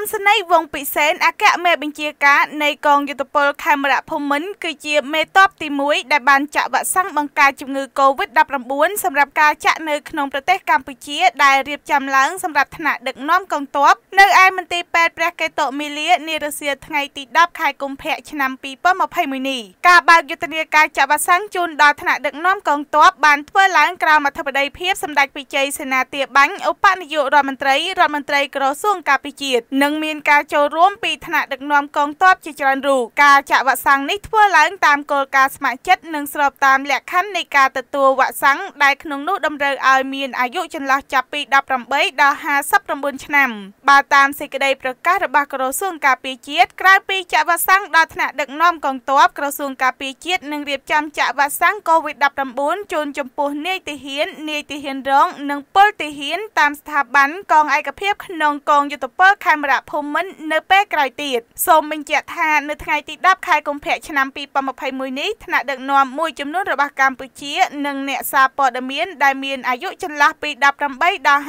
មស្នេហ៍វងពិសេនអគ្គមេបញ្ជាការនៃកងយុទ្ធពលខេមរៈភូមិន្ទគឺជាមេតបទី1ដែលបានចាក់វ៉ាក់សាំងបង្ការជំងឺ Covid-19 សម្រាប់ការចាក់នៅក្នុងប្រទេសកម្ពុជាដែលរៀបចំឡើងសម្រាប់ថ្នាក់ដឹកនាំកងទ័ពនៅឯមន្ទីរពេទ្យព្រះកេតុមាលានារសៀលថ្ងៃទី10ខែកុម្ភៈឆ្នាំ2021នេះការបើកយុទ្ធនាការចាក់វ៉ាក់សាំងជូនដល់ថ្នាក់ដឹកនាំកងទ័ពបានធ្វើឡើងក្រោមអធិបតីភាពសម្ដេចវិជ័យសេនាធាបាញ់ឧបនាយករដ្ឋមន្ត្រីរដ្ឋមន្ត្រីក្រសួងការពារជាតិនិងមានការចូលរួមពីថ្នាក់ដឹកនាំកងទ័ពជាច្រើនរូបការចាក់វ៉ាក់សាំងនេះធ្វើឡើងតាមគោលការណ៍ស្ម័គ្រចិត្តនិងស្របតាមលក្ខខណ្ឌនៃការទទួលវ៉ាក់សាំងដែលក្នុងនោះតម្រូវឲ្យមានអាយុចន្លោះចាប់ពី18ដល់59ឆ្នាំបើតាមសេចក្តីប្រកាសរបស់ក្រសួងការពារជាតិក្រៅពីចាក់វ៉ាក់សាំងដល់ថ្នាក់ដឹកនាំកងទ័ពក្រសួងការពារជាតិនឹងរៀបចំចាក់វ៉ាក់សាំង COVID-19 ជូនចំពោះនាយទាហាននាយទាហានរងនិងពលទាហាន តាមស្ថាប័នកងឯកភាពក្នុងកងយុទ្ធពលខេមរាភូមិន្ទនៅ ពេលក្រោយទៀតសូមបញ្ជាក់ថានៅថ្ងៃទី10ខែកុម្ភៈឆ្នាំ2021នេះថ្នាក់ដឹកនាំមួយចំនួនរបស់កម្ពុជានិងអ្នកសារព័ត៌មានដែលមានអាយុចន្លោះពី18ដល់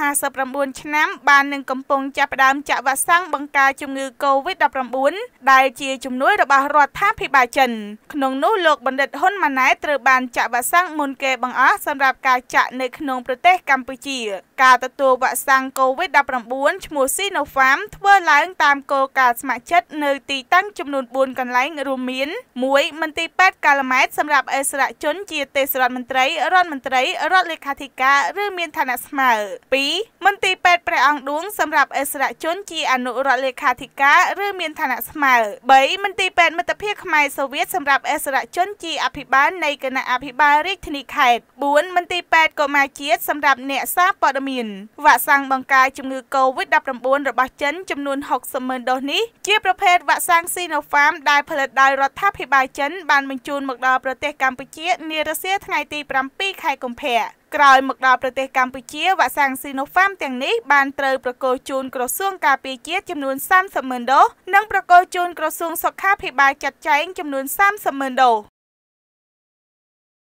59ឆ្នាំបាននឹងកំពុងចាប់ផ្ដើមចាក់វ៉ាក់សាំងបង្ការជំងឺ Covid-19 ដែលជាជំនួយរបស់រដ្ឋាភិបាលចិនក្នុងនោះលោកបណ្ឌិតហ៊ុនម៉ាណែតត្រូវបានចាក់វ៉ាក់សាំងមុនគេបង្អស់សម្រាប់ការចាក់នៅក្នុងប្រទេសកម្ពុជាការទទួលវ៉ាក់សាំង COVID-19 ឈ្មោះ Sinopharm ធ្វើឡើងតាមគោលការណ៍ស្ម័គ្រចិត្តនៅទីតាំងចំនួន4កន្លែងរួមមាន1មន្ទីរពេទ្យកាឡាម៉ែតសម្រាប់អិសរាជជនជាទេសរដ្ឋមន្ត្រីរដ្ឋមន្ត្រីរដ្ឋលេខាធិការឬមានឋានៈស្មើ2មន្ទីរពេទ្យព្រះអង្គឌួងសម្រាប់អិសរាជជនជាអនុរដ្ឋលេខាធិការ ឬមានឋានៈស្មើ3មន្ទីរពេទ្យមិត្តភាពខ្មែរសូវៀតសម្រាប់អិសរាជជនជាអភិបាលនៃគណៈអភិបាលរាជធានីខេត្ត4មន្ទីរពេទ្យកុមារជាតិសម្រាប់អ្នកសារព័ត៌មានមានវ៉ាក់សាំងបង្ការជំងឺ Covid-19 របស់ចិន ចំនួន60ម៉ឺនដូសនេះជាប្រភេទវ៉ាក់សាំង Sinopharm ដែលផលិតដោយរដ្ឋាភិបាលចិន បានបញ្ជូនមកដល់ប្រទេសកម្ពុជានារសៀលថ្ងៃទី7ខែកុម្ភៈក្រោយមកដល់ប្រទេសកម្ពុជាវ៉ាក់សាំង Sinopharm ទាំងនេះបានត្រូវប្រគល់ជូនក្រសួងការពារជាតិចំនួន30ម៉ឺនដូសនិងប្រគល់ជូនក្រសួងសុខាភិបាលចាត់ចែងចំនួន30ម៉ឺនដូស